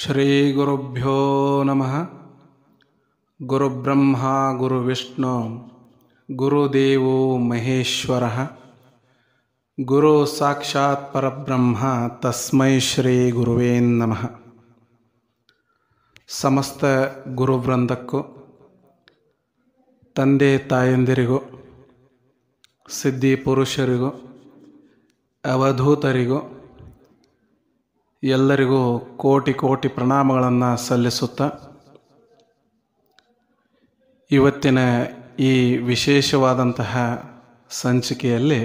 ಶ್ರೀಗುರುಭ್ಯೋ ನಮಃ ಗುರುಬ್ರಹ್ಮ ಗುರುವಿಷ್ಣು ಗುರುದೇವೋ ಮಹೇಶ್ವರ ಗುರು ಸಾಕ್ಷಾತ್ ಪರಬ್ರಹ್ಮ ತಸ್ಮೈ ಶ್ರೀ ಗುರುವೇ ನಮಃ ಸಮಸ್ತ ಗುರುವೃಂದಕ್ಕೂ ತಂದೆ ತಾಯಂದಿರಿಗೂ ಸಿದ್ಧಿ ಪುರುಷರಿಗೂ ಅವಧೂತರಿಗೂ ಎಲ್ಲರಿಗೂ ಕೋಟಿ ಕೋಟಿ ಪ್ರಣಾಮಗಳನ್ನು ಸಲ್ಲಿಸುತ್ತ ಇವತ್ತಿನ ಈ ವಿಶೇಷವಾದಂತಹ ಸಂಚಿಕೆಯಲ್ಲಿ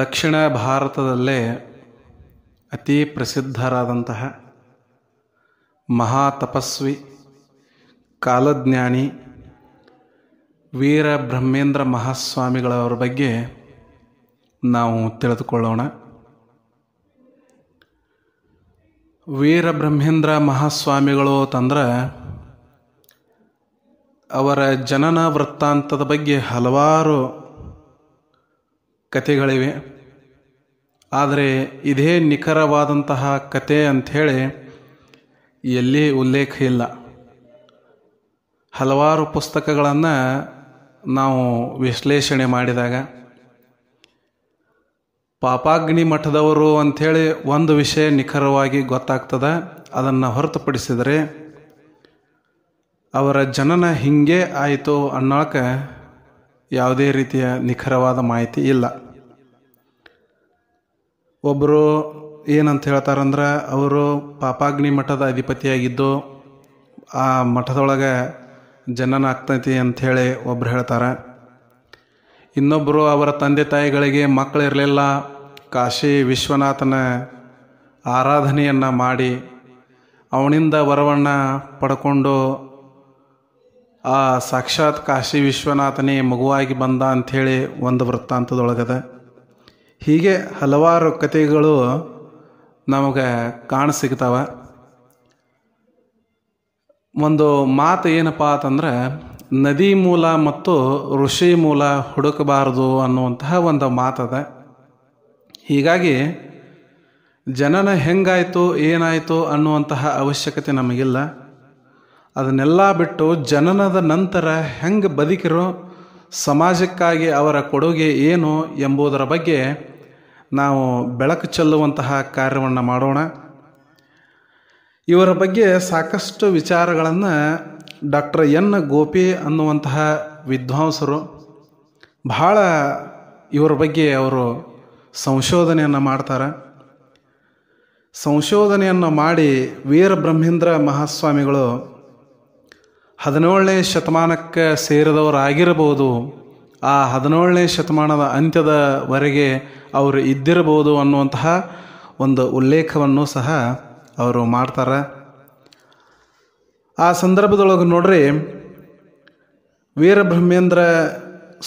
ದಕ್ಷಿಣ ಭಾರತದಲ್ಲೇ ಅತಿ ಪ್ರಸಿದ್ಧರಾದಂತಹ ಮಹಾತಪಸ್ವಿ ಕಾಲಜ್ಞಾನಿ ವೀರ ಬ್ರಹ್ಮೇಂದ್ರ ಮಹಾಸ್ವಾಮಿಗಳವರ ಬಗ್ಗೆ ನಾವು ತಿಳಿದುಕೊಳ್ಳೋಣ ವೀರಬ್ರಹ್ಮೇಂದ್ರ ಮಹಾಸ್ವಾಮಿಗಳು ತಂದ್ರೆ ಅವರ ಜನನ ವೃತ್ತಾಂತದ ಬಗ್ಗೆ ಹಲವಾರು ಕಥೆಗಳಿವೆ ಆದರೆ ಇದೇ ನಿಖರವಾದಂತಹ ಕತೆ ಅಂಥೇಳಿ ಎಲ್ಲಿ ಉಲ್ಲೇಖ ಇಲ್ಲ ಹಲವಾರು ಪುಸ್ತಕಗಳನ್ನು ನಾವು ವಿಶ್ಲೇಷಣೆ ಮಾಡಿದಾಗ ಪಾಪಾಗ್ನಿ ಮಠದವರು ಅಂಥೇಳಿ ಒಂದು ವಿಷಯ ನಿಖರವಾಗಿ ಗೊತ್ತಾಗ್ತದೆ ಅದನ್ನು ಹೊರತುಪಡಿಸಿದರೆ ಅವರ ಜನನ ಹಿಂಗೆ ಆಯಿತು ಅನ್ನೋಕ್ಕೆ ಯಾವುದೇ ರೀತಿಯ ನಿಖರವಾದ ಮಾಹಿತಿ ಇಲ್ಲ ಒಬ್ಬರು ಏನಂತ ಹೇಳ್ತಾರಂದ್ರೆ ಅವರು ಪಾಪಾಗ್ನಿ ಮಠದ ಅಧಿಪತಿಯಾಗಿದ್ದು ಆ ಮಠದೊಳಗೆ ಜನನ ಆಗ್ತೈತಿ ಅಂಥೇಳಿ ಒಬ್ರು ಹೇಳ್ತಾರೆ ಇನ್ನೊಬ್ಬರು ಅವರ ತಂದೆ ತಾಯಿಗಳಿಗೆ ಮಕ್ಕಳಿರಲಿಲ್ಲ ಕಾಶಿ ವಿಶ್ವನಾಥನ ಆರಾಧನೆಯನ್ನು ಮಾಡಿ ಅವನಿಂದ ವರವನ್ನು ಪಡ್ಕೊಂಡು ಆ ಸಾಕ್ಷಾತ್ ಕಾಶಿ ವಿಶ್ವನಾಥನೇ ಮಗುವಾಗಿ ಬಂದ ಅಂಥೇಳಿ ಒಂದು ವೃತ್ತಾಂತದೊಳಗದ ಹೀಗೆ ಹಲವಾರು ಕಥೆಗಳು ನಮಗೆ ಕಾಣಸಿಗ್ತಾವೆ ಒಂದು ಮಾತು ಏನಪ್ಪ ಅಂತಂದ್ರೆ ನದಿ ಮೂಲ ಮತ್ತು ಋಷಿ ಮೂಲ ಹುಡುಕಬಾರದು ಅನ್ನುವಂತಹ ಒಂದು ಮಾತದ ಹೀಗಾಗಿ ಜನನ ಹೆಂಗಾಯಿತು ಏನಾಯಿತು ಅನ್ನುವಂತಹ ಅವಶ್ಯಕತೆ ನಮಗಿಲ್ಲ ಅದನ್ನೆಲ್ಲ ಬಿಟ್ಟು ಜನನದ ನಂತರ ಹೆಂಗೆ ಬದುಕಿರೋ ಸಮಾಜಕ್ಕಾಗಿ ಅವರ ಕೊಡುಗೆ ಏನು ಎಂಬುದರ ಬಗ್ಗೆ ನಾವು ಬೆಳಕು ಚೆಲ್ಲುವಂತಹ ಕಾರ್ಯವನ್ನು ಮಾಡೋಣ ಇವರ ಬಗ್ಗೆ ಸಾಕಷ್ಟು ವಿಚಾರಗಳನ್ನು ಡಾಕ್ಟರ್ ಎನ್ ಗೋಪಿ ಅನ್ನುವಂತಹ ವಿದ್ವಾಂಸರು ಬಹಳ ಇವರ ಬಗ್ಗೆ ಅವರು ಸಂಶೋಧನೆಯನ್ನು ಮಾಡ್ತಾರೆ ಸಂಶೋಧನೆಯನ್ನು ಮಾಡಿ ವೀರ ಬ್ರಹ್ಮೇಂದ್ರ ಮಹಾಸ್ವಾಮಿಗಳು ಹದಿನೇಳನೇ ಶತಮಾನಕ್ಕೆ ಸೇರಿದವರಾಗಿರ್ಬೋದು ಆ ಹದಿನೇಳನೇ ಶತಮಾನದ ಅಂತ್ಯದವರೆಗೆ ಅವರು ಇದ್ದಿರಬಹುದು ಅನ್ನುವಂತಹ ಒಂದು ಉಲ್ಲೇಖವನ್ನು ಸಹ ಅವರು ಮಾಡ್ತಾರೆ ಆ ಸಂದರ್ಭದೊಳಗೆ ನೋಡ್ರಿ ವೀರಬ್ರಹ್ಮೇಂದ್ರ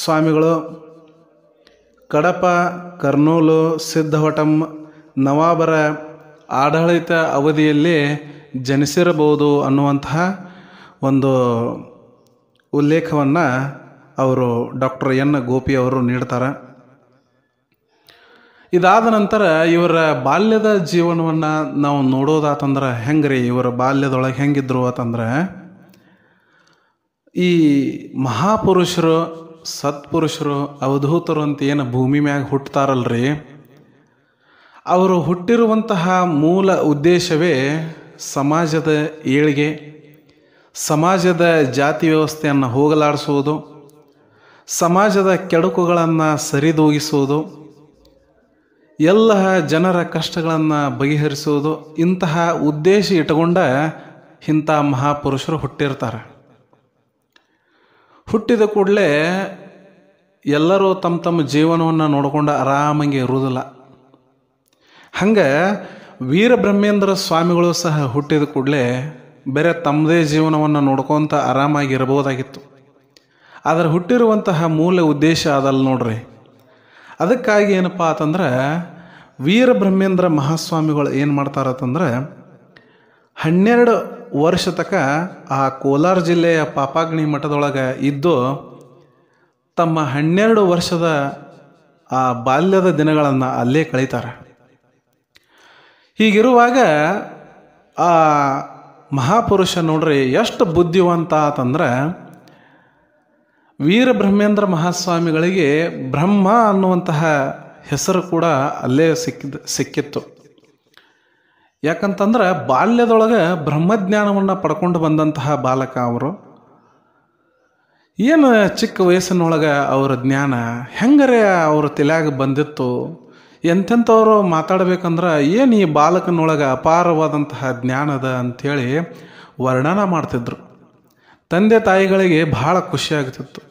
ಸ್ವಾಮಿಗಳು ಕಡಪ ಕರ್ನೂಲು ಸಿದ್ಧವಟಂ ನವಾಬರ ಆಡಳಿತ ಅವಧಿಯಲ್ಲಿ ಜನಿಸಿರಬಹುದು ಅನ್ನುವಂತಹ ಒಂದು ಉಲ್ಲೇಖವನ್ನು ಅವರು ಡಾಕ್ಟರ್ ಎನ್ ಗೋಪಿ ಅವರು ನೀಡ್ತಾರೆ ಇದಾದ ನಂತರ ಇವರ ಬಾಲ್ಯದ ಜೀವನವನ್ನು ನಾವು ನೋಡೋದಾತಂದ್ರೆ ಹೆಂಗ್ರಿ ಇವರ ಬಾಲ್ಯದೊಳಗೆ ಹೆಂಗಿದ್ರು ಅಂತಂದ್ರೆ ಈ ಮಹಾಪುರುಷರು ಸತ್ಪುರುಷರು ಅವಧೂತರು ಅಂತ ಏನು ಭೂಮಿ ಮ್ಯಾಗ ಹುಟ್ಟತಾರಲ್ರಿ ಅವರು ಹುಟ್ಟಿರುವಂತಹ ಮೂಲ ಉದ್ದೇಶವೇ ಸಮಾಜದ ಏಳಿಗೆ ಸಮಾಜದ ಜಾತಿ ವ್ಯವಸ್ಥೆಯನ್ನು ಹೋಗಲಾಡಿಸುವುದು ಸಮಾಜದ ಕೆಡುಕುಗಳನ್ನು ಸರಿದೂಗಿಸುವುದು ಎಲ್ಲ ಜನರ ಕಷ್ಟಗಳನ್ನು ಬಗೆಹರಿಸುವುದು ಇಂತಹ ಉದ್ದೇಶ ಇಟ್ಟುಕೊಂಡ ಇಂಥ ಮಹಾಪುರುಷರು ಹುಟ್ಟಿರ್ತಾರೆ ಹುಟ್ಟಿದ ಕೂಡಲೇ ಎಲ್ಲರೂ ತಮ್ಮ ತಮ್ಮ ಜೀವನವನ್ನು ನೋಡಿಕೊಂಡು ಆರಾಮಾಗಿ ಇರುವುದಿಲ್ಲ ಹಂಗೆ ವೀರಬ್ರಹ್ಮೇಂದ್ರ ಸ್ವಾಮಿಗಳು ಸಹ ಹುಟ್ಟಿದ ಕೂಡಲೇ ಬೇರೆ ತಮ್ಮದೇ ಜೀವನವನ್ನು ನೋಡ್ಕೊತ ಆರಾಮಾಗಿ ಇರಬಹುದಾಗಿತ್ತು ಆದರೆ ಹುಟ್ಟಿರುವಂತಹ ಮೂಲ ಉದ್ದೇಶ ಅದಲ್ಲ ನೋಡ್ರಿ ಅದಕ್ಕಾಗಿ ಏನಪ್ಪ ಅಂತಂದ್ರೆ ವೀರಬ್ರಹ್ಮೇಂದ್ರ ಮಹಾಸ್ವಾಮಿಗಳು ಏನು ಮಾಡ್ತಾರಂತಂದ್ರೆ ಹನ್ನೆರಡು ವರ್ಷ ತಕ ಆ ಕೋಲಾರ ಜಿಲ್ಲೆಯ ಪಾಪಾಗ್ನಿ ಮಠದೊಳಗೆ ಇದ್ದು ತಮ್ಮ ಹನ್ನೆರಡು ವರ್ಷದ ಆ ಬಾಲ್ಯದ ದಿನಗಳನ್ನು ಅಲ್ಲೇ ಕಳೀತಾರೆ ಹೀಗಿರುವಾಗ ಆ ಮಹಾಪುರುಷ ನೋಡ್ರಿ ಎಷ್ಟು ಬುದ್ಧಿವಂತ ಅಂತಂದ್ರೆ ವೀರಬ್ರಹ್ಮೇಂದ್ರ ಮಹಾಸ್ವಾಮಿಗಳಿಗೆ ಬ್ರಹ್ಮ ಅನ್ನುವಂತಹ ಹೆಸರು ಕೂಡ ಅಲ್ಲೇ ಸಿಕ್ಕಿದ ಸಿಕ್ಕಿತ್ತು ಯಾಕಂತಂದ್ರೆ ಬಾಲ್ಯದೊಳಗೆ ಬ್ರಹ್ಮಜ್ಞಾನವನ್ನು ಪಡ್ಕೊಂಡು ಬಂದಂತಹ ಬಾಲಕ ಅವರು ಏನು ಚಿಕ್ಕ ವಯಸ್ಸಿನೊಳಗೆ ಅವರ ಜ್ಞಾನ ಹೆಂಗರೆ ಅವ್ರ ತಲೆಯಾಗ ಬಂದಿತ್ತು ಎಂಥೆಂಥವ್ರು ಮಾತಾಡಬೇಕಂದ್ರೆ ಏನು ಈ ಬಾಲಕನೊಳಗೆ ಅಪಾರವಾದಂತಹ ಜ್ಞಾನದ ಅಂಥೇಳಿ ವರ್ಣನ ಮಾಡ್ತಿದ್ರು ತಂದೆ ತಾಯಿಗಳಿಗೆ ಭಾಳ ಖುಷಿಯಾಗ್ತಿತ್ತು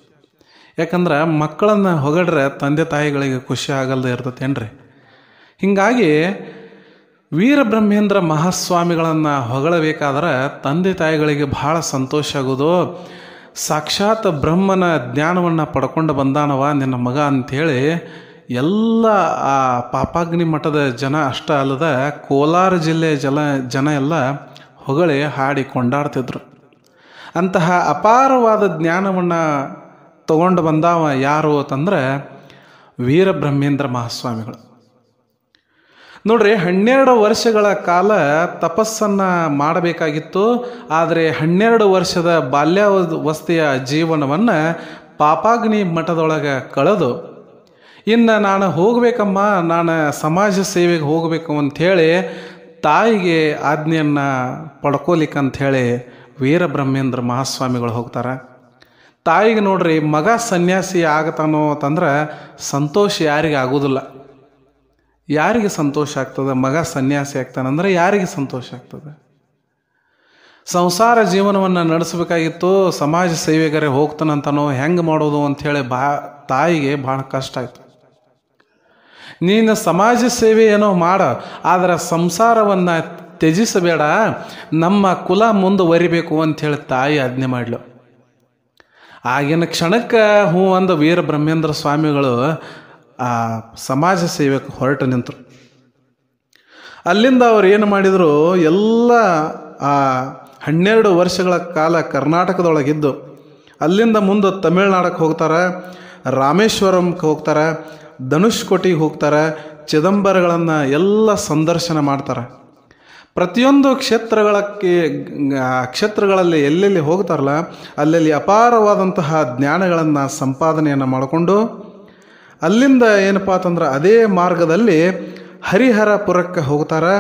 ಯಾಕಂದ್ರೆ ಮಕ್ಕಳನ್ನು ಹೊಗಡ್ರೆ ತಂದೆ ತಾಯಿಗಳಿಗೆ ಖುಷಿ ಆಗಲ್ಲದೆ ರೀ ಹೀಗಾಗಿ ವೀರಬ್ರಹ್ಮೇಂದ್ರ ಮಹಾಸ್ವಾಮಿಗಳನ್ನು ಹೊಗಳಬೇಕಾದ್ರೆ ತಂದೆ ತಾಯಿಗಳಿಗೆ ಬಹಳ ಸಂತೋಷ ಆಗೋದು ಸಾಕ್ಷಾತ್ ಬ್ರಹ್ಮನ ಜ್ಞಾನವನ್ನು ಪಡ್ಕೊಂಡು ಬಂದಾನವ ನಿನ್ನ ಮಗ ಅಂಥೇಳಿ ಎಲ್ಲ ಆ ಪಾಪಾಗ್ನಿ ಮಠದ ಜನ ಅಷ್ಟ ಅಲ್ಲದ ಕೋಲಾರ ಜಿಲ್ಲೆಯ ಜಲ ಜನ ಎಲ್ಲ ಹೊಗಳಿ ಹಾಡಿ ಕೊಂಡಾಡ್ತಿದ್ರು ಅಂತಹ ಅಪಾರವಾದ ಜ್ಞಾನವನ್ನು ತಗೊಂಡು ಬಂದಾವ ಯಾರು ಅಂತಂದರೆ ವೀರಬ್ರಹ್ಮೇಂದ್ರ ಮಹಾಸ್ವಾಮಿಗಳು ನೋಡ್ರಿ ಹನ್ನೆರಡು ವರ್ಷಗಳ ಕಾಲ ತಪಸ್ಸನ್ನು ಮಾಡಬೇಕಾಗಿತ್ತು ಆದರೆ ಹನ್ನೆರಡು ವರ್ಷದ ಬಾಲ್ಯಾವಸ್ಥೆಯ ಜೀವನವನ್ನು ಪಾಪಾಗ್ನಿ ಮಠದೊಳಗೆ ಕಳೆದು ಇನ್ನು ನಾನು ಹೋಗಬೇಕಮ್ಮ ನಾನು ಸಮಾಜ ಸೇವೆಗೆ ಹೋಗಬೇಕು ಅಂಥೇಳಿ ತಾಯಿಗೆ ಆಜ್ಞೆಯನ್ನು ಪಡ್ಕೋಲಿಕ್ಕಂಥೇಳಿ ವೀರಬ್ರಹ್ಮೇಂದ್ರ ಮಹಾಸ್ವಾಮಿಗಳು ಹೋಗ್ತಾರೆ ತಾಯಿಗೆ ನೋಡ್ರಿ ಮಗ ಸನ್ಯಾಸಿ ಆಗತಾನೋ ಅಂತಂದ್ರೆ ಸಂತೋಷ ಯಾರಿಗೆ ಆಗೋದಿಲ್ಲ ಯಾರಿಗೆ ಸಂತೋಷ ಆಗ್ತದೆ ಮಗ ಸನ್ಯಾಸಿ ಆಗ್ತಾನಂದ್ರೆ ಯಾರಿಗೆ ಸಂತೋಷ ಆಗ್ತದೆ ಸಂಸಾರ ಜೀವನವನ್ನು ನಡೆಸಬೇಕಾಗಿತ್ತು ಸಮಾಜ ಸೇವೆಗರೆ ಹೋಗ್ತಾನಂತನೋ ಹೆಂಗೆ ಮಾಡೋದು ಅಂಥೇಳಿ ಬಾ ತಾಯಿಗೆ ಭಾಳ ಕಷ್ಟ ಆಯಿತು ನೀನು ಸಮಾಜ ಸೇವೆ ಏನೋ ಮಾಡ ಆದರೆ ಸಂಸಾರವನ್ನು ತ್ಯಜಿಸಬೇಡ ನಮ್ಮ ಕುಲ ಮುಂದುವರಿಬೇಕು ಅಂಥೇಳಿ ತಾಯಿ ಆಜ್ಞೆ ಮಾಡಲು ಆಗಿನ ಕ್ಷಣಕ್ಕೆ ಹೂ ಅಂದ ವೀರ ಬ್ರಹ್ಮೇಂದ್ರ ಸ್ವಾಮಿಗಳು ಆ ಸಮಾಜ ಸೇವೆಗೆ ಹೊರಟು ನಿಂತರು ಅಲ್ಲಿಂದ ಅವ್ರು ಏನು ಮಾಡಿದರು ಎಲ್ಲ ಆ ಹನ್ನೆರಡು ವರ್ಷಗಳ ಕಾಲ ಕರ್ನಾಟಕದೊಳಗಿದ್ದು ಅಲ್ಲಿಂದ ಮುಂದೆ ತಮಿಳ್ನಾಡಕ್ಕೆ ಹೋಗ್ತಾರೆ ರಾಮೇಶ್ವರಂಗೆ ಹೋಗ್ತಾರೆ ಧನುಷ್ಕೋಟಿಗೆ ಹೋಗ್ತಾರೆ ಚಿದಂಬರಗಳನ್ನು ಎಲ್ಲ ಸಂದರ್ಶನ ಮಾಡ್ತಾರೆ ಪ್ರತಿಯೊಂದು ಕ್ಷೇತ್ರಗಳಕ್ಕೆ ಕ್ಷೇತ್ರಗಳಲ್ಲಿ ಎಲ್ಲೆಲ್ಲಿ ಹೋಗ್ತಾರಲ್ಲ ಅಲ್ಲೆಲ್ಲಿ ಅಪಾರವಾದಂತಹ ಜ್ಞಾನಗಳನ್ನು ಸಂಪಾದನೆಯನ್ನು ಮಾಡಿಕೊಂಡು ಅಲ್ಲಿಂದ ಏನಪ್ಪ ಅಂತಂದ್ರೆ ಅದೇ ಮಾರ್ಗದಲ್ಲಿ ಹರಿಹರಪುರಕ್ಕೆ ಹೋಗ್ತಾರೆ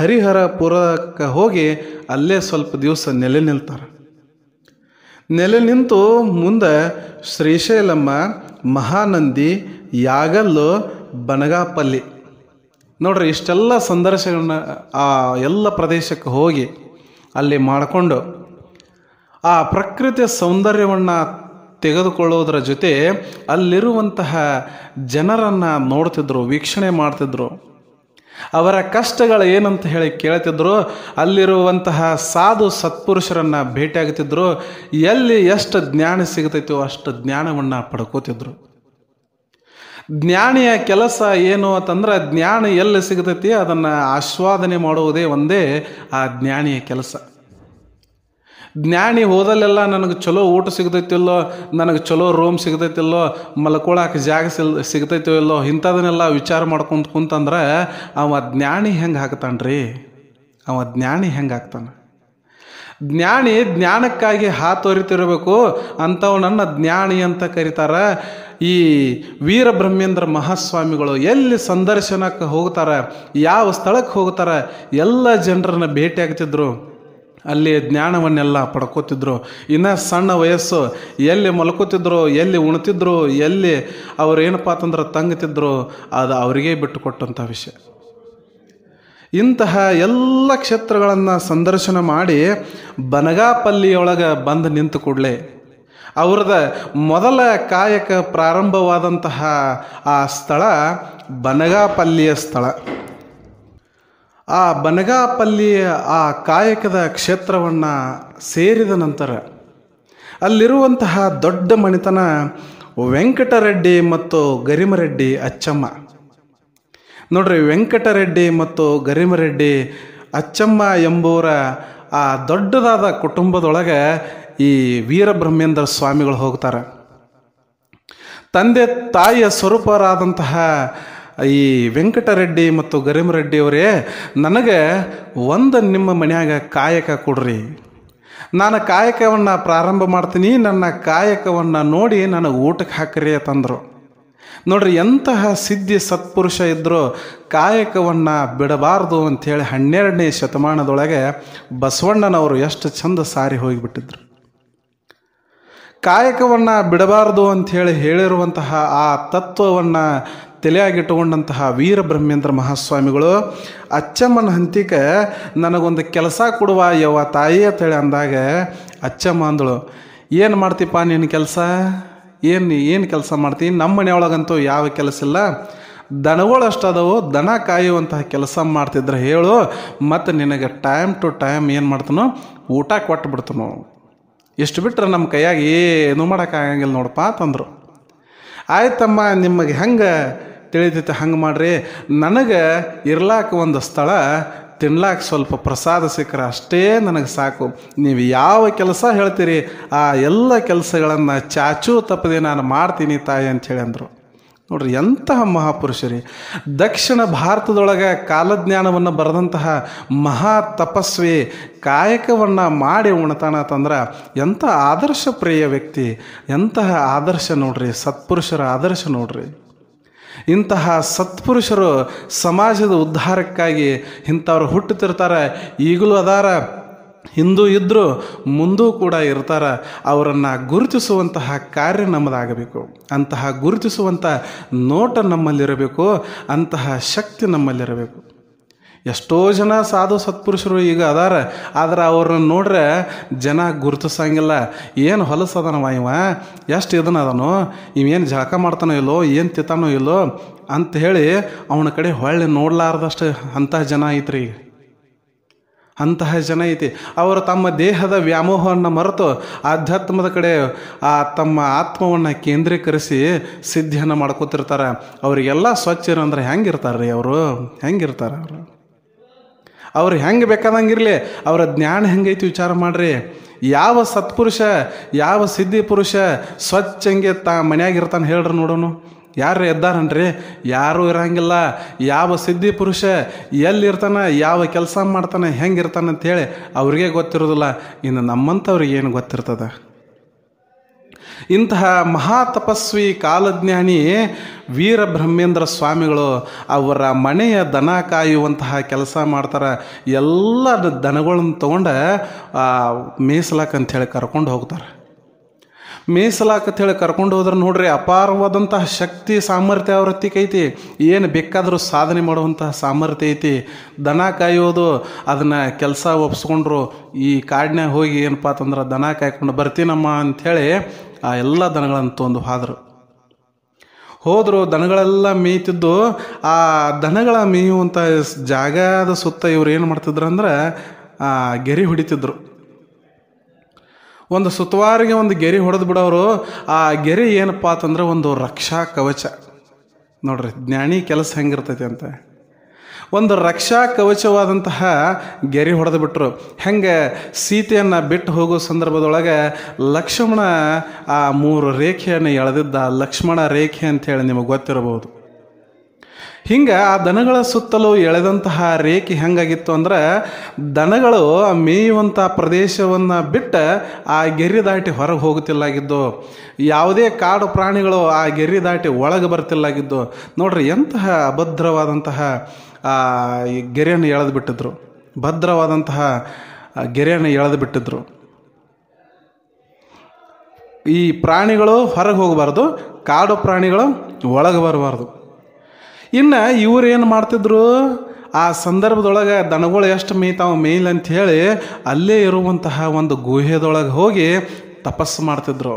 ಹರಿಹರಪುರಕ್ಕೆ ಹೋಗಿ ಅಲ್ಲೇ ಸ್ವಲ್ಪ ದಿವಸ ನೆಲೆ ನಿಲ್ತಾರೆ ನೆಲೆ ನಿಂತು ಮುಂದೆ ಶ್ರೀಶೈಲಮ್ಮ ಮಹಾನಂದಿ ಯಾಗಲ್ಲು ಬನಗಾಪಲ್ಲಿ ನೋಡ್ರಿ ಇಷ್ಟೆಲ್ಲ ಸಂದರ್ಶನ ಆ ಎಲ್ಲ ಪ್ರದೇಶಕ್ಕೆ ಹೋಗಿ ಅಲ್ಲಿ ಮಾಡಿಕೊಂಡು ಆ ಪ್ರಕೃತಿಯ ಸೌಂದರ್ಯವನ್ನು ತೆಗೆದುಕೊಳ್ಳೋದ್ರ ಜೊತೆ ಅಲ್ಲಿರುವಂತಹ ಜನರನ್ನು ನೋಡ್ತಿದ್ರು ವೀಕ್ಷಣೆ ಮಾಡ್ತಿದ್ರು ಅವರ ಕಷ್ಟಗಳು ಏನಂತ ಹೇಳಿ ಕೇಳ್ತಿದ್ರು ಅಲ್ಲಿರುವಂತಹ ಸಾಧು ಸತ್ಪುರುಷರನ್ನು ಭೇಟಿಯಾಗುತ್ತಿದ್ದರು ಎಲ್ಲಿ ಎಷ್ಟು ಜ್ಞಾನ ಸಿಗ್ತೈತೋ ಅಷ್ಟು ಜ್ಞಾನವನ್ನು ಪಡ್ಕೋತಿದ್ರು ಜ್ಞಾನಿಯ ಕೆಲಸ ಏನು ಅಂತಂದ್ರೆ ಜ್ಞಾನ ಎಲ್ಲಿ ಸಿಗತೈತಿ ಅದನ್ನು ಆಸ್ವಾದನೆ ಮಾಡುವುದೇ ಒಂದೇ ಆ ಜ್ಞಾನಿಯ ಕೆಲಸ ಜ್ಞಾನಿ ಹೋದಲ್ಲೆಲ್ಲ ನನಗೆ ಚಲೋ ಊಟ ಸಿಗ್ತೈತಿಲ್ಲೋ ನನಗೆ ಚಲೋ ರೂಮ್ ಸಿಗ್ತೈತಿಲ್ಲೋ ಮಲ್ಕೊಳಕ್ಕೆ ಜಾಗ ಸಿಲ್ ಸಿಗ್ತೈತೋ ಇಲ್ಲೋ ಇಂಥದನ್ನೆಲ್ಲ ವಿಚಾರ ಮಾಡ್ಕೊಂತ ಕುಂತಂದ್ರೆ ಅವ ಜ್ಞಾನಿ ಹೆಂಗೆ ಹಾಕ್ತಾನೆ ರೀ ಅವ ಜ್ಞಾನಿ ಹೆಂಗೆ ಹಾಕ್ತಾನೆ ಜ್ಞಾನಿ ಜ್ಞಾನಕ್ಕಾಗಿ ಹಾತೊರಿತಿರಬೇಕು ಅಂಥವು ನನ್ನ ಜ್ಞಾನಿ ಅಂತ ಕರೀತಾರೆ ಈ ವೀರಬ್ರಹ್ಮೇಂದ್ರ ಮಹಾಸ್ವಾಮಿಗಳು ಎಲ್ಲಿ ಸಂದರ್ಶನಕ್ಕೆ ಹೋಗ್ತಾರೆ ಯಾವ ಸ್ಥಳಕ್ಕೆ ಹೋಗ್ತಾರೆ ಎಲ್ಲ ಜನರನ್ನ ಭೇಟಿ ಆಗ್ತಿದ್ರು ಅಲ್ಲಿ ಜ್ಞಾನವನ್ನೆಲ್ಲ ಪಡ್ಕೋತಿದ್ರು ಇನ್ನು ಸಣ್ಣ ವಯಸ್ಸು ಎಲ್ಲಿ ಮಲ್ಕೋತಿದ್ರು ಎಲ್ಲಿ ಉಣ್ತಿದ್ರು ಎಲ್ಲಿ ಅವ್ರು ಏನಪ್ಪಾ ಅಂತಂದ್ರೆ ತಂಗ್ತಿದ್ರು ಅದು ಅವರಿಗೆ ಬಿಟ್ಟು ಕೊಟ್ಟಂಥ ವಿಷಯ ಇಂತಹ ಎಲ್ಲ ಕ್ಷೇತ್ರಗಳನ್ನು ಸಂದರ್ಶನ ಮಾಡಿ ಬನಗಾಪಲ್ಲಿಯೊಳಗೆ ಬಂದು ನಿಂತು ಕೂಡಲೇ ಅವ್ರದ ಮೊದಲ ಕಾಯಕ ಪ್ರಾರಂಭವಾದಂತಹ ಆ ಸ್ಥಳ ಬನಗಾಪಲ್ಲಿಯ ಸ್ಥಳ ಆ ಬನಗಾಪಲ್ಲಿಯ ಆ ಕಾಯಕದ ಕ್ಷೇತ್ರವನ್ನು ಸೇರಿದ ನಂತರ ಅಲ್ಲಿರುವಂತಹ ದೊಡ್ಡ ಮಣಿತನ ವೆಂಕಟರೆಡ್ಡಿ ಮತ್ತು ಗರಿಮರೆಡ್ಡಿ ಅಚ್ಚಮ್ಮ ನೋಡ್ರಿ ವೆಂಕಟರೆಡ್ಡಿ ಮತ್ತು ಗರಿಮರೆಡ್ಡಿ ಅಚ್ಚಮ್ಮ ಎಂಬುವರ ಆ ದೊಡ್ಡದಾದ ಕುಟುಂಬದೊಳಗೆ ಈ ವೀರಬ್ರಹ್ಮೇಂದ್ರ ಸ್ವಾಮಿಗಳು ಹೋಗ್ತಾರೆ ತಂದೆ ತಾಯಿಯ ಸ್ವರೂಪರಾದಂತಹ ಈ ವೆಂಕಟರೆಡ್ಡಿ ಮತ್ತು ಗರಿಮರೆಡ್ಡಿ ಅವರೇ ನನಗೆ ಒಂದು ನಿಮ್ಮ ಮನೆಯಾಗ ಕಾಯಕ ಕೊಡ್ರಿ ನಾನು ಕಾಯಕವನ್ನು ಪ್ರಾರಂಭ ಮಾಡ್ತೀನಿ ನನ್ನ ಕಾಯಕವನ್ನು ನೋಡಿ ನನಗೆ ಊಟಕ್ಕೆ ಹಾಕ್ರಿ ಅಂತಂದರು ನೋಡ್ರಿ ಎಂತಹ ಸಿದ್ಧಿ ಸತ್ಪುರುಷ ಇದ್ದರೂ ಕಾಯಕವನ್ನು ಬಿಡಬಾರ್ದು ಅಂಥೇಳಿ ಹನ್ನೆರಡನೇ ಶತಮಾನದೊಳಗೆ ಬಸವಣ್ಣನವರು ಎಷ್ಟು ಚಂದ ಸಾರಿ ಹೋಗಿಬಿಟ್ಟಿದ್ರು ಕಾಯಕವನ್ನು ಬಿಡಬಾರ್ದು ಅಂಥೇಳಿ ಹೇಳಿರುವಂತಹ ಆ ತತ್ವವನ್ನು ತಲೆಯಾಗಿಟ್ಟುಕೊಂಡಂತಹ ವೀರಬ್ರಹ್ಮೇಂದ್ರ ಮಹಾಸ್ವಾಮಿಗಳು ಅಚ್ಚಮ್ಮನ ಹಂತಿಕ ನನಗೊಂದು ಕೆಲಸ ಕೊಡುವ ಯವ್ವ ತಾಯಿ ಹೇಳಿ ಅಂದಾಗ ಅಚ್ಚಮ್ಮ ಅಂದಳು ಏನು ಮಾಡ್ತೀಪ್ಪ ನಿನ್ನ ಕೆಲಸ ಏನು ಏನು ಕೆಲಸ ಮಾಡ್ತೀನಿ ನಮ್ಮ ಮನೆಯೊಳಗಂತೂ ಯಾವ ಕೆಲಸ ಇಲ್ಲ ದನಗಳಷ್ಟು ಅದಾವು ದನ ಕಾಯುವಂತಹ ಕೆಲಸ ಮಾಡ್ತಿದ್ರೆ ಹೇಳು ಮತ್ತು ನಿನಗೆ ಟೈಮ್ ಟು ಟೈಮ್ ಏನು ಮಾಡ್ತಾನೋ ಊಟ ಕೊಟ್ಟು ಬಿಡ್ತಾನು ಎಷ್ಟು ಬಿಟ್ಟರೆ ನಮ್ಮ ಕೈಯಾಗಿ ಏನು ಮಾಡೋಕ್ಕಾಗಂಗಿಲ್ಲ ನೋಡಪ್ಪ ತಂದರು ಆಯ್ತಮ್ಮ ನಿಮಗೆ ಹೆಂಗೆ ತಿಳಿತೈತೆ ಹಂಗೆ ಮಾಡ್ರಿ ನನಗೆ ಇರ್ಲಾಕ ಒಂದು ಸ್ಥಳ ತಿನ್ಲಾಕ ಸ್ವಲ್ಪ ಪ್ರಸಾದ ಸಿಕ್ಕರೆ ಅಷ್ಟೇ ನನಗೆ ಸಾಕು ನೀವು ಯಾವ ಕೆಲಸ ಹೇಳ್ತೀರಿ ಆ ಎಲ್ಲ ಕೆಲಸಗಳನ್ನು ಚಾಚೂ ತಪ್ಪದೆ ನಾನು ಮಾಡ್ತೀನಿ ತಾಯಿ ಅಂಥೇಳಿ ಅಂದರು ನೋಡ್ರಿ ಎಂತಹ ಮಹಾಪುರುಷರಿ ದಕ್ಷಿಣ ಭಾರತದೊಳಗೆ ಕಾಲಜ್ಞಾನವನ್ನು ಬರೆದಂತಹ ಮಹಾ ತಪಸ್ವಿ ಕಾಯಕವನ್ನು ಮಾಡಿ ತಂದ್ರೆ ಎಂಥ ಆದರ್ಶಪ್ರಿಯ ವ್ಯಕ್ತಿ ಎಂತಹ ಆದರ್ಶ ನೋಡ್ರಿ ಸತ್ಪುರುಷರ ಆದರ್ಶ ನೋಡ್ರಿ ಇಂತಹ ಸತ್ಪುರುಷರು ಸಮಾಜದ ಉದ್ಧಾರಕ್ಕಾಗಿ ಇಂಥವ್ರು ಹುಟ್ಟುತ್ತಿರ್ತಾರೆ ಈಗಲೂ ಅದಾರ ಹಿಂದೂ ಇದ್ದರೂ ಮುಂದೂ ಕೂಡ ಇರ್ತಾರೆ ಅವರನ್ನು ಗುರುತಿಸುವಂತಹ ಕಾರ್ಯ ನಮ್ಮದಾಗಬೇಕು ಅಂತಹ ಗುರುತಿಸುವಂಥ ನೋಟ ನಮ್ಮಲ್ಲಿರಬೇಕು ಅಂತಹ ಶಕ್ತಿ ನಮ್ಮಲ್ಲಿರಬೇಕು ಎಷ್ಟೋ ಜನ ಸಾಧು ಸತ್ಪುರುಷರು ಈಗ ಅದಾರ ಆದ್ರೆ ಅವ್ರನ್ನ ನೋಡ್ರೆ ಜನ ಗುರುತಿಸಂಗಿಲ್ಲ ಏನು ಹೊಲಸದನ ವಾಯುವ ಎಷ್ಟು ಇದನ್ನ ಅದನು ಇವೇನು ಜಳಕ ಮಾಡ್ತಾನೋ ಇಲ್ಲೋ ಏನು ತಿತ್ತಾನೋ ಇಲ್ಲೋ ಅಂತ ಹೇಳಿ ಅವನ ಕಡೆ ಹೊಳ್ಳಿ ನೋಡ್ಲಾರ್ದಷ್ಟು ಅಂತಹ ಜನ ಐತ್ರಿ ಅಂತಹ ಜನ ಐತಿ ಅವರು ತಮ್ಮ ದೇಹದ ವ್ಯಾಮೋಹವನ್ನು ಮರೆತು ಆಧ್ಯಾತ್ಮದ ಕಡೆ ಆ ತಮ್ಮ ಆತ್ಮವನ್ನು ಕೇಂದ್ರೀಕರಿಸಿ ಸಿದ್ಧಿಯನ್ನು ಮಾಡ್ಕೋತಿರ್ತಾರೆ ಅವರಿಗೆಲ್ಲ ಸ್ವಚ್ಛರು ಅಂದ್ರೆ ಹೆಂಗಿರ್ತಾರೆ ರೀ ಅವರು ಹೆಂಗಿರ್ತಾರೆ ಅವರು ಅವ್ರು ಹೆಂಗೆ ಬೇಕಾದಂಗಿರಲಿ ಅವರ ಜ್ಞಾನ ಹೆಂಗೈತಿ ವಿಚಾರ ಮಾಡಿರಿ ಯಾವ ಸತ್ಪುರುಷ ಯಾವ ಸಿದ್ಧಿ ಪುರುಷ ಸ್ವಚ್ಛಂಗೆ ತಾ ಮನೆಯಾಗಿರ್ತಾನೆ ಹೇಳ್ರಿ ನೋಡೋನು ಯಾರು ಎದ್ದಾರನ್ರಿ ಯಾರೂ ಇರೋಂಗಿಲ್ಲ ಯಾವ ಸಿದ್ಧಿ ಪುರುಷ ಎಲ್ಲಿರ್ತಾನೆ ಯಾವ ಕೆಲಸ ಮಾಡ್ತಾನೆ ಹೆಂಗಿರ್ತಾನೆ ಹೇಳಿ ಅವ್ರಿಗೆ ಗೊತ್ತಿರೋದಿಲ್ಲ ಇನ್ನು ನಮ್ಮಂಥವ್ರಿಗೆ ಏನು ಗೊತ್ತಿರ್ತದೆ ಇಂತಹ ಮಹಾತಪಸ್ವಿ ತಪಸ್ವಿ ಕಾಲಜ್ಞಾನಿ ವೀರ ಬ್ರಹ್ಮೇಂದ್ರ ಸ್ವಾಮಿಗಳು ಅವರ ಮನೆಯ ದನ ಕಾಯುವಂತಹ ಕೆಲಸ ಮಾಡ್ತಾರೆ ಎಲ್ಲ ದನಗಳನ್ನು ಅಂತ ಹೇಳಿ ಕರ್ಕೊಂಡು ಹೋಗ್ತಾರೆ ಅಂತ ಹೇಳಿ ಕರ್ಕೊಂಡು ಹೋದ್ರೆ ನೋಡ್ರಿ ಅಪಾರವಾದಂತಹ ಶಕ್ತಿ ಸಾಮರ್ಥ್ಯ ಅವ್ರ ಐತಿ ಏನು ಬೇಕಾದರೂ ಸಾಧನೆ ಮಾಡುವಂತಹ ಸಾಮರ್ಥ್ಯ ಐತಿ ದನ ಕಾಯೋದು ಅದನ್ನು ಕೆಲಸ ಒಪ್ಸ್ಕೊಂಡ್ರು ಈ ಕಾಡಿನಾಗ ಹೋಗಿ ಏನಪ್ಪ ಅಂತಂದ್ರೆ ದನ ಕಾಯ್ಕೊಂಡು ಬರ್ತೀನಮ್ಮ ಅಂಥೇಳಿ ಆ ಎಲ್ಲ ದನಗಳನ್ನು ತೊಂದು ಹೋದರು ಹೋದರು ದನಗಳೆಲ್ಲ ಮೇಯ್ತಿದ್ದು ಆ ದನಗಳ ಮೇಯುವಂಥ ಜಾಗದ ಸುತ್ತ ಇವರು ಏನು ಮಾಡ್ತಿದ್ರು ಅಂದ್ರೆ ಗೆರೆ ಹೊಡಿತಿದ್ರು ಒಂದು ಸುತ್ತುವಾರಿಗೆ ಒಂದು ಗೆರೆ ಹೊಡೆದು ಬಿಡೋರು ಆ ಗೆರೆ ಏನಪ್ಪ ಅಂತಂದ್ರೆ ಒಂದು ರಕ್ಷಾ ಕವಚ ನೋಡ್ರಿ ಜ್ಞಾನಿ ಕೆಲಸ ಹೆಂಗಿರ್ತೈತಿ ಅಂತ ಒಂದು ರಕ್ಷಾ ಕವಚವಾದಂತಹ ಗೆರೆ ಹೊಡೆದು ಬಿಟ್ಟರು ಹೆಂಗೆ ಸೀತೆಯನ್ನು ಬಿಟ್ಟು ಹೋಗೋ ಸಂದರ್ಭದೊಳಗೆ ಲಕ್ಷ್ಮಣ ಆ ಮೂರು ರೇಖೆಯನ್ನು ಎಳೆದಿದ್ದ ಲಕ್ಷ್ಮಣ ರೇಖೆ ಅಂತೇಳಿ ನಿಮಗೆ ಗೊತ್ತಿರಬಹುದು ಹಿಂಗೆ ಆ ದನಗಳ ಸುತ್ತಲೂ ಎಳೆದಂತಹ ರೇಖೆ ಹೆಂಗಾಗಿತ್ತು ಅಂದ್ರೆ ದನಗಳು ಮೇಯುವಂಥ ಪ್ರದೇಶವನ್ನು ಬಿಟ್ಟು ಆ ಗೆರೆ ದಾಟಿ ಹೊರಗೆ ಆಗಿದ್ದು ಯಾವುದೇ ಕಾಡು ಪ್ರಾಣಿಗಳು ಆ ಗೆರೆ ದಾಟಿ ಒಳಗೆ ಬರ್ತಿಲ್ಲಾಗಿದ್ದು ನೋಡ್ರಿ ಎಂತಹ ಅಭದ್ರವಾದಂತಹ ಗೆರೆಯನ್ನು ಎಳೆದು ಬಿಟ್ಟಿದ್ರು ಭದ್ರವಾದಂತಹ ಗೆರೆಯನ್ನು ಎಳೆದು ಬಿಟ್ಟಿದ್ರು ಈ ಪ್ರಾಣಿಗಳು ಹೊರಗೆ ಹೋಗಬಾರ್ದು ಕಾಡು ಪ್ರಾಣಿಗಳು ಒಳಗೆ ಬರಬಾರ್ದು ಇನ್ನು ಇವ್ರು ಏನು ಮಾಡ್ತಿದ್ರು ಆ ಸಂದರ್ಭದೊಳಗೆ ದನಗಳು ಎಷ್ಟು ಮೇಯ್ತಾವ ಮೇಯ್ಲ್ ಅಂತ ಹೇಳಿ ಅಲ್ಲೇ ಇರುವಂತಹ ಒಂದು ಗುಹೆದೊಳಗೆ ಹೋಗಿ ತಪಸ್ಸು ಮಾಡ್ತಿದ್ರು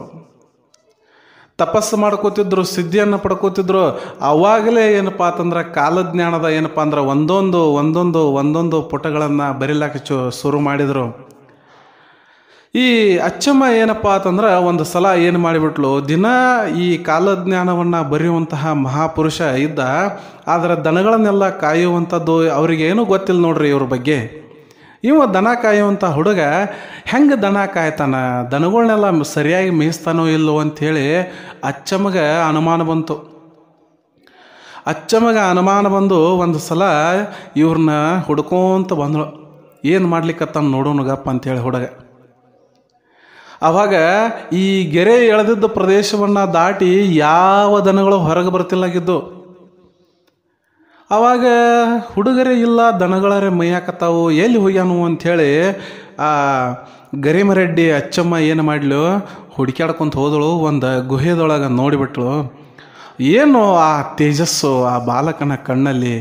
ತಪಸ್ಸು ಮಾಡ್ಕೋತಿದ್ರು ಸಿದ್ಧಿಯನ್ನು ಪಡ್ಕೋತಿದ್ರು ಅವಾಗಲೇ ಏನಪ್ಪ ಅಂತಂದ್ರೆ ಕಾಲಜ್ಞಾನದ ಏನಪ್ಪ ಅಂದ್ರೆ ಒಂದೊಂದು ಒಂದೊಂದು ಒಂದೊಂದು ಪುಟಗಳನ್ನು ಬರೀಲಾಕ ಚು ಶುರು ಮಾಡಿದರು ಈ ಅಚ್ಚಮ್ಮ ಏನಪ್ಪ ಅಂತಂದ್ರೆ ಒಂದು ಸಲ ಏನು ಮಾಡಿಬಿಟ್ಲು ದಿನ ಈ ಕಾಲಜ್ಞಾನವನ್ನು ಬರೆಯುವಂತಹ ಮಹಾಪುರುಷ ಇದ್ದ ಆದರೆ ದನಗಳನ್ನೆಲ್ಲ ಕಾಯುವಂಥದ್ದು ಅವರಿಗೇನು ಗೊತ್ತಿಲ್ಲ ನೋಡ್ರಿ ಇವ್ರ ಬಗ್ಗೆ ಇವ ದನ ಕಾಯುವಂಥ ಹುಡುಗ ಹೆಂಗೆ ದನ ಕಾಯ್ತಾನ ದನಗಳನ್ನೆಲ್ಲ ಸರಿಯಾಗಿ ಮೇಯಿಸ್ತಾನೋ ಇಲ್ಲೋ ಅಂಥೇಳಿ ಅಚ್ಚಮ್ಮಗೆ ಅನುಮಾನ ಬಂತು ಅಚ್ಚಮ್ಮಗೆ ಅನುಮಾನ ಬಂದು ಒಂದು ಸಲ ಇವ್ರನ್ನ ಹುಡ್ಕೋಂತ ಬಂದಳು ಏನು ಮಾಡ್ಲಿಕ್ಕೆ ಮಾಡ್ಲಿಕ್ಕತ್ತಾನ ನೋಡೋಣಗಪ್ಪ ಅಂತೇಳಿ ಹುಡುಗ ಆವಾಗ ಈ ಗೆರೆ ಎಳೆದಿದ್ದ ಪ್ರದೇಶವನ್ನು ದಾಟಿ ಯಾವ ದನಗಳು ಹೊರಗೆ ಬರ್ತಿಲ್ಲಾಗಿದ್ದು ಆವಾಗ ಹುಡುಗರೇ ಇಲ್ಲ ದನಗಳರೇ ಮೈಯಾಕತ್ತಾವು ಎಲ್ಲಿ ಹೋಗ್ಯಾನು ಅಂಥೇಳಿ ಆ ಗರಿಮರೆಡ್ಡಿ ಅಚ್ಚಮ್ಮ ಏನು ಮಾಡಲು ಹುಡುಕ್ಯಾಡ್ಕೊಂತ ಹೋದಳು ಒಂದು ಗುಹೆದೊಳಗೆ ನೋಡಿಬಿಟ್ಳು ಏನು ಆ ತೇಜಸ್ಸು ಆ ಬಾಲಕನ ಕಣ್ಣಲ್ಲಿ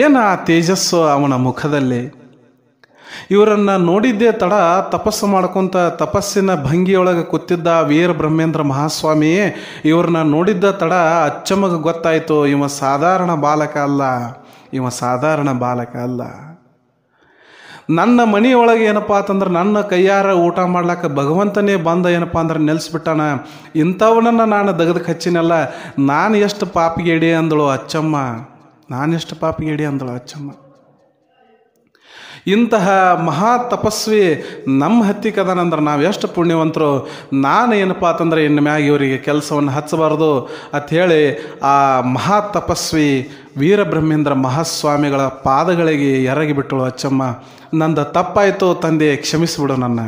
ಏನು ಆ ತೇಜಸ್ಸು ಅವನ ಮುಖದಲ್ಲಿ ಇವರನ್ನು ನೋಡಿದ್ದೇ ತಡ ತಪಸ್ಸು ಮಾಡ್ಕೊಂತ ತಪಸ್ಸಿನ ಭಂಗಿಯೊಳಗೆ ಕೂತಿದ್ದ ವೀರ ಬ್ರಹ್ಮೇಂದ್ರ ಮಹಾಸ್ವಾಮಿಯೇ ಇವ್ರನ್ನ ನೋಡಿದ್ದ ತಡ ಅಚ್ಚಮ್ಮಗೆ ಗೊತ್ತಾಯಿತು ಇವ ಸಾಧಾರಣ ಬಾಲಕ ಅಲ್ಲ ಇವ ಸಾಧಾರಣ ಬಾಲಕ ಅಲ್ಲ ನನ್ನ ಮನೆಯೊಳಗೆ ಏನಪ್ಪ ಅಂತಂದ್ರೆ ನನ್ನ ಕೈಯಾರ ಊಟ ಮಾಡ್ಲಾಕ ಭಗವಂತನೇ ಬಂದ ಏನಪ್ಪ ಅಂದ್ರೆ ನೆಲೆಸ್ಬಿಟ್ಟಾನ ಇಂಥವನನ್ನು ನಾನು ದಗದಕ್ಕೆ ಹಚ್ಚಿನಲ್ಲ ನಾನು ಎಷ್ಟು ಪಾಪಿಗೆಡಿ ಅಂದಳು ಅಚ್ಚಮ್ಮ ನಾನು ಎಷ್ಟು ಪಾಪಿಗೆಡಿ ಅಂದಳು ಅಚ್ಚಮ್ಮ ಇಂತಹ ಮಹಾ ತಪಸ್ವಿ ನಮ್ಮ ಹತ್ತಿ ಕದನಂದ್ರೆ ನಾವು ಎಷ್ಟು ಪುಣ್ಯವಂತರು ನಾನು ಏನಪ್ಪ ಅಂತಂದ್ರೆ ಇನ್ನು ಮ್ಯಾಗ ಇವರಿಗೆ ಕೆಲಸವನ್ನು ಹಚ್ಚಬಾರ್ದು ಅಂಥೇಳಿ ಆ ಮಹಾ ತಪಸ್ವಿ ವೀರಬ್ರಹ್ಮೇಂದ್ರ ಮಹಾಸ್ವಾಮಿಗಳ ಪಾದಗಳಿಗೆ ಎರಗಿಬಿಟ್ಟಳು ಅಚ್ಚಮ್ಮ ನಂದು ತಪ್ಪಾಯಿತು ತಂದೆ ಕ್ಷಮಿಸಿಬಿಡು ನನ್ನ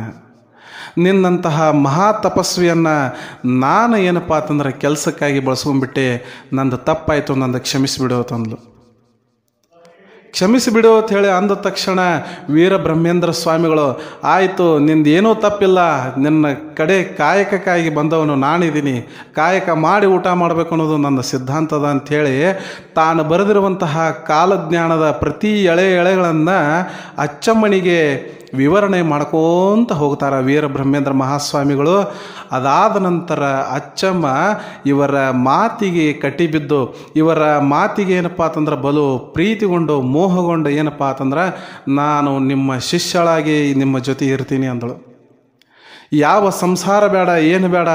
ನಿನ್ನಂತಹ ಮಹಾ ತಪಸ್ವಿಯನ್ನು ನಾನು ಏನಪ್ಪ ಅಂತಂದ್ರೆ ಕೆಲಸಕ್ಕಾಗಿ ಬಳಸ್ಕೊಂಡ್ಬಿಟ್ಟೆ ನಂದು ತಪ್ಪಾಯಿತು ನಂದು ಕ್ಷಮಿಸಿಬಿಡು ತಂದಳು ಕ್ಷಮಿಸಿಬಿಡು ಅಂತ ಹೇಳಿ ಅಂದ ತಕ್ಷಣ ವೀರ ಬ್ರಹ್ಮೇಂದ್ರ ಸ್ವಾಮಿಗಳು ಆಯಿತು ನಿಂದೇನೂ ತಪ್ಪಿಲ್ಲ ನಿನ್ನ ಕಡೆ ಕಾಯಕಕ್ಕಾಗಿ ಬಂದವನು ನಾನಿದ್ದೀನಿ ಕಾಯಕ ಮಾಡಿ ಊಟ ಮಾಡಬೇಕು ಅನ್ನೋದು ನನ್ನ ಸಿದ್ಧಾಂತದ ಅಂಥೇಳಿ ತಾನು ಬರೆದಿರುವಂತಹ ಕಾಲಜ್ಞಾನದ ಪ್ರತಿ ಎಳೆ ಎಳೆಗಳನ್ನು ಅಚ್ಚಮ್ಮನಿಗೆ ವಿವರಣೆ ಮಾಡ್ಕೊಂತ ಹೋಗ್ತಾರೆ ವೀರ ಬ್ರಹ್ಮೇಂದ್ರ ಮಹಾಸ್ವಾಮಿಗಳು ಅದಾದ ನಂತರ ಅಚ್ಚಮ್ಮ ಇವರ ಮಾತಿಗೆ ಕಟ್ಟಿಬಿದ್ದು ಇವರ ಮಾತಿಗೆ ಏನಪ್ಪ ಅಂತಂದ್ರೆ ಬಲು ಪ್ರೀತಿಗೊಂಡು ಮೋಹಗೊಂಡು ಏನಪ್ಪ ಅಂತಂದ್ರೆ ನಾನು ನಿಮ್ಮ ಶಿಷ್ಯಳಾಗಿ ನಿಮ್ಮ ಜೊತೆ ಇರ್ತೀನಿ ಅಂದಳು ಯಾವ ಸಂಸಾರ ಬೇಡ ಏನು ಬೇಡ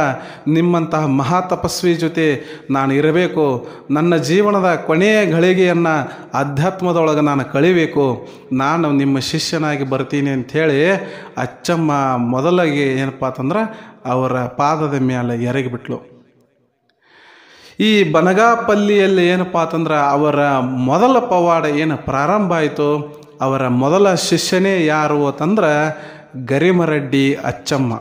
ನಿಮ್ಮಂತಹ ಮಹಾ ತಪಸ್ವಿ ಜೊತೆ ನಾನು ಇರಬೇಕು ನನ್ನ ಜೀವನದ ಕೊನೆಯ ಗಳಿಗೆಯನ್ನು ಅಧ್ಯಾತ್ಮದೊಳಗೆ ನಾನು ಕಳಿಬೇಕು ನಾನು ನಿಮ್ಮ ಶಿಷ್ಯನಾಗಿ ಬರ್ತೀನಿ ಅಂಥೇಳಿ ಅಚ್ಚಮ್ಮ ಮೊದಲಿಗೆ ಏನಪ್ಪ ಅಂತಂದ್ರೆ ಅವರ ಪಾದದ ಮೇಲೆ ಎರಗಿಬಿಟ್ಲು ಈ ಬನಗಾಪಲ್ಲಿಯಲ್ಲಿ ಏನಪ್ಪ ಅಂತಂದ್ರೆ ಅವರ ಮೊದಲ ಪವಾಡ ಏನು ಪ್ರಾರಂಭ ಆಯಿತು ಅವರ ಮೊದಲ ಶಿಷ್ಯನೇ ಯಾರು ಅಂತಂದ್ರೆ ಗರಿಮರೆಡ್ಡಿ ಅಚ್ಚಮ್ಮ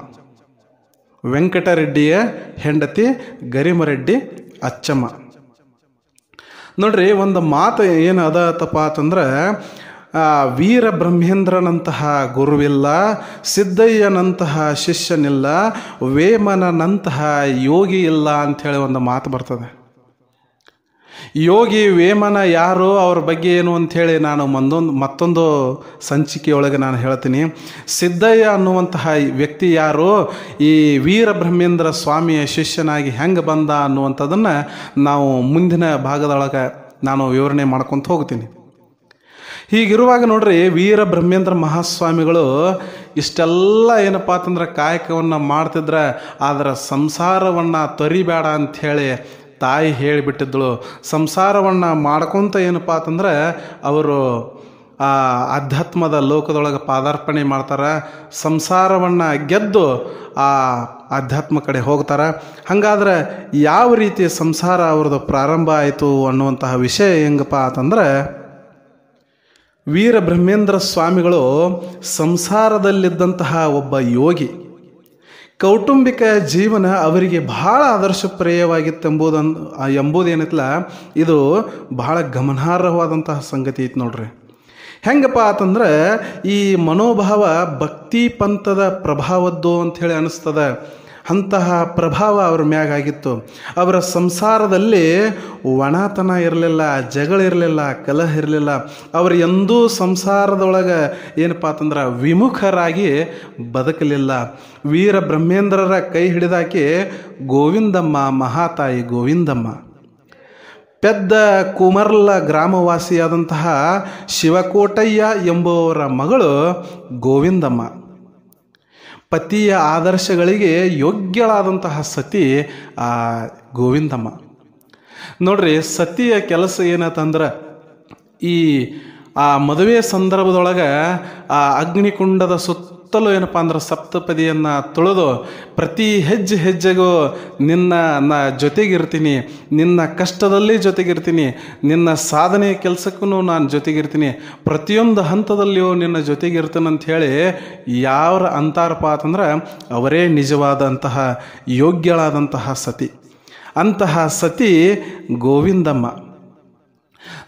ವೆಂಕಟರೆಡ್ಡಿಯ ಹೆಂಡತಿ ಗರಿಮರೆಡ್ಡಿ ಅಚ್ಚಮ್ಮ ನೋಡ್ರಿ ಒಂದು ಮಾತು ಏನು ಅದಪ್ಪ ಅಂತಂದ್ರೆ ವೀರ ಬ್ರಹ್ಮೇಂದ್ರನಂತಹ ಗುರುವಿಲ್ಲ ಸಿದ್ದಯ್ಯನಂತಹ ಶಿಷ್ಯನಿಲ್ಲ ವೇಮನಂತಹ ಯೋಗಿ ಇಲ್ಲ ಅಂಥೇಳಿ ಒಂದು ಮಾತು ಬರ್ತದೆ ಯೋಗಿ ವೇಮನ ಯಾರು ಅವ್ರ ಬಗ್ಗೆ ಏನು ಅಂಥೇಳಿ ನಾನು ಒಂದೊಂದು ಮತ್ತೊಂದು ಸಂಚಿಕೆಯೊಳಗೆ ನಾನು ಹೇಳ್ತೀನಿ ಸಿದ್ದಯ್ಯ ಅನ್ನುವಂತಹ ವ್ಯಕ್ತಿ ಯಾರು ಈ ವೀರಬ್ರಹ್ಮೇಂದ್ರ ಸ್ವಾಮಿಯ ಶಿಷ್ಯನಾಗಿ ಹೆಂಗೆ ಬಂದ ಅನ್ನುವಂಥದ್ದನ್ನು ನಾವು ಮುಂದಿನ ಭಾಗದೊಳಗೆ ನಾನು ವಿವರಣೆ ಮಾಡ್ಕೊತ ಹೋಗ್ತೀನಿ ಹೀಗಿರುವಾಗ ನೋಡ್ರಿ ವೀರ ಬ್ರಹ್ಮೇಂದ್ರ ಮಹಾಸ್ವಾಮಿಗಳು ಇಷ್ಟೆಲ್ಲ ಏನಪ್ಪ ಅಂತಂದ್ರೆ ಕಾಯಕವನ್ನು ಮಾಡ್ತಿದ್ರೆ ಅದರ ಸಂಸಾರವನ್ನು ತೊರಿಬೇಡ ಅಂಥೇಳಿ ತಾಯಿ ಹೇಳಿಬಿಟ್ಟಿದ್ದಳು ಸಂಸಾರವನ್ನು ಮಾಡ್ಕೊತ ಏನಪ್ಪ ಅಂತಂದ್ರೆ ಅವರು ಆ ಅಧ್ಯಾತ್ಮದ ಲೋಕದೊಳಗೆ ಪಾದಾರ್ಪಣೆ ಮಾಡ್ತಾರೆ ಸಂಸಾರವನ್ನು ಗೆದ್ದು ಆ ಅಧ್ಯಾತ್ಮ ಕಡೆ ಹೋಗ್ತಾರೆ ಹಾಗಾದ್ರೆ ಯಾವ ರೀತಿ ಸಂಸಾರ ಅವ್ರದ್ದು ಪ್ರಾರಂಭ ಆಯಿತು ಅನ್ನುವಂತಹ ವಿಷಯ ಹೆಂಗಪ್ಪ ಅಂತಂದರೆ ವೀರ ಬ್ರಹ್ಮೇಂದ್ರ ಸ್ವಾಮಿಗಳು ಸಂಸಾರದಲ್ಲಿದ್ದಂತಹ ಒಬ್ಬ ಯೋಗಿ ಕೌಟುಂಬಿಕ ಜೀವನ ಅವರಿಗೆ ಬಹಳ ಆದರ್ಶಪ್ರೇಯವಾಗಿತ್ತೆಂಬುದನ್ನು ಎಂಬುದೇನಿತ್ತಲ್ಲ ಇದು ಬಹಳ ಗಮನಾರ್ಹವಾದಂತಹ ಸಂಗತಿ ಐತಿ ನೋಡ್ರಿ ಹೆಂಗಪ್ಪ ಅಂತಂದ್ರೆ ಈ ಮನೋಭಾವ ಭಕ್ತಿ ಪಂಥದ ಪ್ರಭಾವದ್ದು ಅಂಥೇಳಿ ಅನಿಸ್ತದೆ ಅಂತಹ ಪ್ರಭಾವ ಅವ್ರ ಮ್ಯಾಗಾಗಿತ್ತು ಅವರ ಸಂಸಾರದಲ್ಲಿ ಒಣತನ ಇರಲಿಲ್ಲ ಜಗಳಿರಲಿಲ್ಲ ಕಲಹ ಇರಲಿಲ್ಲ ಅವರು ಎಂದೂ ಸಂಸಾರದೊಳಗೆ ಏನಪ್ಪ ಅಂತಂದ್ರೆ ವಿಮುಖರಾಗಿ ಬದುಕಲಿಲ್ಲ ವೀರ ಬ್ರಹ್ಮೇಂದ್ರರ ಕೈ ಹಿಡಿದಾಕಿ ಗೋವಿಂದಮ್ಮ ಮಹಾತಾಯಿ ಗೋವಿಂದಮ್ಮ ಪೆದ್ದ ಕುಮರ್ಲ ಗ್ರಾಮವಾಸಿಯಾದಂತಹ ಶಿವಕೋಟಯ್ಯ ಎಂಬುವರ ಮಗಳು ಗೋವಿಂದಮ್ಮ ಪತಿಯ ಆದರ್ಶಗಳಿಗೆ ಯೋಗ್ಯಳಾದಂತಹ ಸತಿ ಆ ಗೋವಿಂದಮ್ಮ ನೋಡ್ರಿ ಸತಿಯ ಕೆಲಸ ಏನತಂದ್ರೆ ಈ ಆ ಮದುವೆ ಸಂದರ್ಭದೊಳಗೆ ಆ ಅಗ್ನಿಕುಂಡದ ಸುತ್ತ ಸುತ್ತಲೂ ಏನಪ್ಪ ಅಂದ್ರೆ ಸಪ್ತಪದಿಯನ್ನು ತುಳಿದು ಪ್ರತಿ ಹೆಜ್ಜೆ ಹೆಜ್ಜೆಗೂ ನಿನ್ನ ನ ಜೊತೆಗಿರ್ತೀನಿ ನಿನ್ನ ಕಷ್ಟದಲ್ಲಿ ಜೊತೆಗಿರ್ತೀನಿ ನಿನ್ನ ಸಾಧನೆಯ ಕೆಲಸಕ್ಕೂ ನಾನು ಜೊತೆಗಿರ್ತೀನಿ ಪ್ರತಿಯೊಂದು ಹಂತದಲ್ಲಿಯೂ ನಿನ್ನ ಜೊತೆಗಿರ್ತೀನಿ ಅಂಥೇಳಿ ಯಾರ ಅಂತಾರಪ್ಪ ಅಂತಂದ್ರೆ ಅವರೇ ನಿಜವಾದಂತಹ ಯೋಗ್ಯಳಾದಂತಹ ಸತಿ ಅಂತಹ ಸತಿ ಗೋವಿಂದಮ್ಮ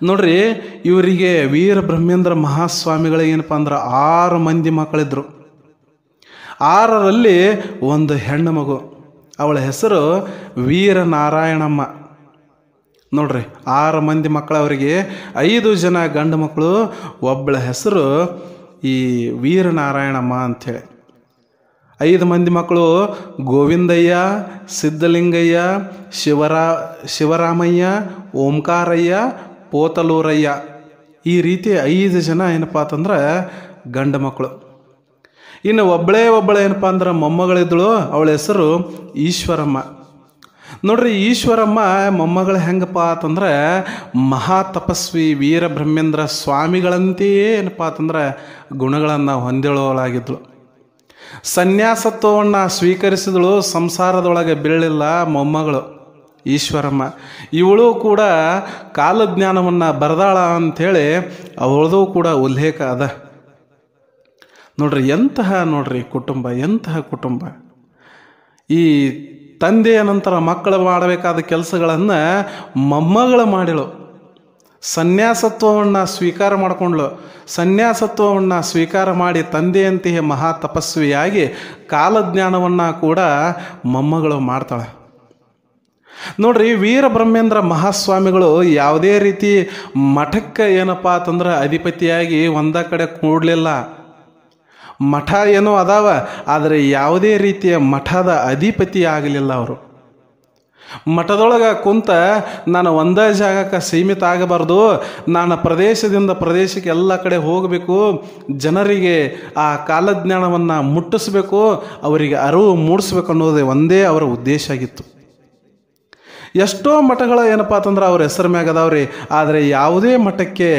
ನೋಡ್ರಿ ಇವರಿಗೆ ವೀರ ಬ್ರಹ್ಮೇಂದ್ರ ಮಹಾಸ್ವಾಮಿಗಳಿಗೇನಪ್ಪ ಅಂದ್ರೆ ಆರು ಮಂದಿ ಮಕ್ಕಳಿದ್ರು ಆರರಲ್ಲಿ ಒಂದು ಹೆಣ್ಣು ಮಗು ಅವಳ ಹೆಸರು ವೀರನಾರಾಯಣಮ್ಮ ನೋಡ್ರಿ ಆರು ಮಂದಿ ಮಕ್ಕಳವರಿಗೆ ಐದು ಜನ ಗಂಡು ಮಕ್ಕಳು ಒಬ್ಬಳ ಹೆಸರು ಈ ವೀರನಾರಾಯಣಮ್ಮ ಅಂಥೇಳಿ ಐದು ಮಂದಿ ಮಕ್ಕಳು ಗೋವಿಂದಯ್ಯ ಸಿದ್ಧಲಿಂಗಯ್ಯ ಶಿವರಾ ಶಿವರಾಮಯ್ಯ ಓಂಕಾರಯ್ಯ ಪೋತಲೂರಯ್ಯ ಈ ರೀತಿ ಐದು ಜನ ಏನಪ್ಪ ಅಂತಂದ್ರೆ ಗಂಡು ಮಕ್ಕಳು ಇನ್ನು ಒಬ್ಬಳೇ ಒಬ್ಬಳೆ ಏನಪ್ಪ ಅಂದ್ರೆ ಮೊಮ್ಮಗಳಿದ್ದಳು ಅವಳ ಹೆಸರು ಈಶ್ವರಮ್ಮ ನೋಡ್ರಿ ಈಶ್ವರಮ್ಮ ಮೊಮ್ಮಗಳು ಹೆಂಗಪ್ಪ ಅಂತಂದ್ರೆ ಮಹಾ ತಪಸ್ವಿ ವೀರ ಬ್ರಹ್ಮೇಂದ್ರ ಸ್ವಾಮಿಗಳಂತೆಯೇ ಏನಪ್ಪ ಅಂತಂದ್ರೆ ಗುಣಗಳನ್ನು ಹೊಂದಿಳುವಳಾಗಿದ್ದಳು ಸನ್ಯಾಸತ್ವವನ್ನು ಸ್ವೀಕರಿಸಿದಳು ಸಂಸಾರದೊಳಗೆ ಬೀಳಲಿಲ್ಲ ಮೊಮ್ಮಗಳು ಈಶ್ವರಮ್ಮ ಇವಳು ಕೂಡ ಕಾಲಜ್ಞಾನವನ್ನು ಬರೆದಾಳ ಅಂಥೇಳಿ ಅವಳದೂ ಕೂಡ ಉಲ್ಲೇಖ ಅದ ನೋಡ್ರಿ ಎಂತಹ ನೋಡ್ರಿ ಕುಟುಂಬ ಎಂತಹ ಕುಟುಂಬ ಈ ತಂದೆಯ ನಂತರ ಮಕ್ಕಳು ಮಾಡಬೇಕಾದ ಕೆಲಸಗಳನ್ನು ಮೊಮ್ಮಗಳು ಮಾಡಿಳು ಸನ್ಯಾಸತ್ವವನ್ನು ಸ್ವೀಕಾರ ಮಾಡಿಕೊಂಡ್ಳು ಸನ್ಯಾಸತ್ವವನ್ನು ಸ್ವೀಕಾರ ಮಾಡಿ ತಂದೆಯಂತೆಯೇ ಮಹಾ ತಪಸ್ವಿಯಾಗಿ ಕಾಲಜ್ಞಾನವನ್ನು ಕೂಡ ಮೊಮ್ಮಗಳು ಮಾಡ್ತಾಳೆ ನೋಡ್ರಿ ವೀರಬ್ರಹ್ಮೇಂದ್ರ ಮಹಾಸ್ವಾಮಿಗಳು ಯಾವುದೇ ರೀತಿ ಮಠಕ್ಕೆ ಏನಪ್ಪ ಅಂತಂದ್ರೆ ಅಧಿಪತಿಯಾಗಿ ಒಂದ ಕಡೆ ಕೂಡಲಿಲ್ಲ ಮಠ ಏನೋ ಅದಾವ ಆದರೆ ಯಾವುದೇ ರೀತಿಯ ಮಠದ ಅಧಿಪತಿ ಆಗಲಿಲ್ಲ ಅವರು ಮಠದೊಳಗೆ ಕುಂತ ನಾನು ಒಂದೇ ಜಾಗಕ್ಕೆ ಸೀಮಿತ ಆಗಬಾರ್ದು ನಾನು ಪ್ರದೇಶದಿಂದ ಪ್ರದೇಶಕ್ಕೆ ಎಲ್ಲ ಕಡೆ ಹೋಗಬೇಕು ಜನರಿಗೆ ಆ ಕಾಲಜ್ಞಾನವನ್ನು ಮುಟ್ಟಿಸ್ಬೇಕು ಅವರಿಗೆ ಅರಿವು ಮೂಡಿಸ್ಬೇಕು ಅನ್ನೋದೇ ಒಂದೇ ಅವರ ಉದ್ದೇಶ ಆಗಿತ್ತು ಎಷ್ಟೋ ಮಠಗಳ ಏನಪ್ಪ ಅಂತಂದ್ರೆ ಅವ್ರ ಹೆಸರು ಮ್ಯಾಗ ಅದಾವ್ರಿ ಆದರೆ ಯಾವುದೇ ಮಠಕ್ಕೆ